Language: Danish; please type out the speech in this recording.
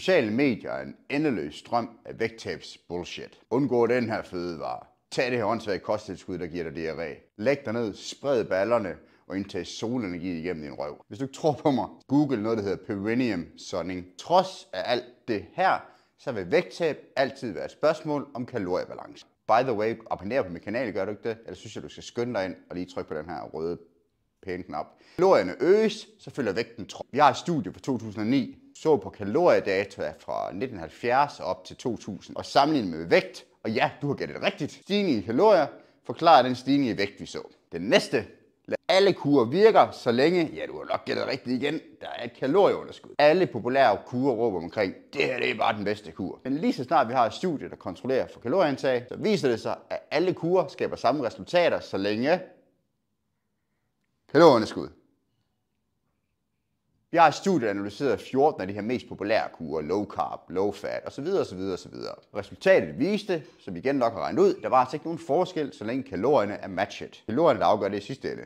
Sociale medier er en endeløs strøm af vægttabs bullshit. Undgå den her fødevare. Tag det her åndssvage kosttilskud, der giver dig diarré. Læg dig ned, spred ballerne og indtag solenergi igennem din røv. Hvis du ikke tror på mig, google noget, der hedder Perineum Sunning. Trods af alt det her, så vil vægttab altid være et spørgsmål om kaloriebalance. By the way, abonner på min kanal, gør du ikke det? Eller synes jeg, du skal skynde dig ind og lige trykke på den her røde pæne knap. Kalorierne øges, så følger vægten trop. Jeg har et studie fra 2009, så på kaloriedata fra 1970 op til 2000 og sammenlignet med vægt. Og ja, du har gættet rigtigt. Stigning i kalorier forklarer den stigning i vægt, vi så. Den næste Lad alle kurer virker, så længe, ja du har nok gættet rigtigt igen, der er et kalorieunderskud. Alle populære kurer råber omkring, det her det er bare den bedste kur. Men lige så snart vi har et studie, der kontrollerer for kalorieindtag, så viser det sig, at alle kurer skaber samme resultater, så længe kalorieunderskud. Jeg har studiet analyseret 14 af de her mest populære kurer, low carb, low fat osv. osv. osv. Resultatet viste, som igen nok har regnet ud, der var altså ikke nogen forskel, så længe kalorierne er matchet. Kalorierne, der afgør det i sidste ende.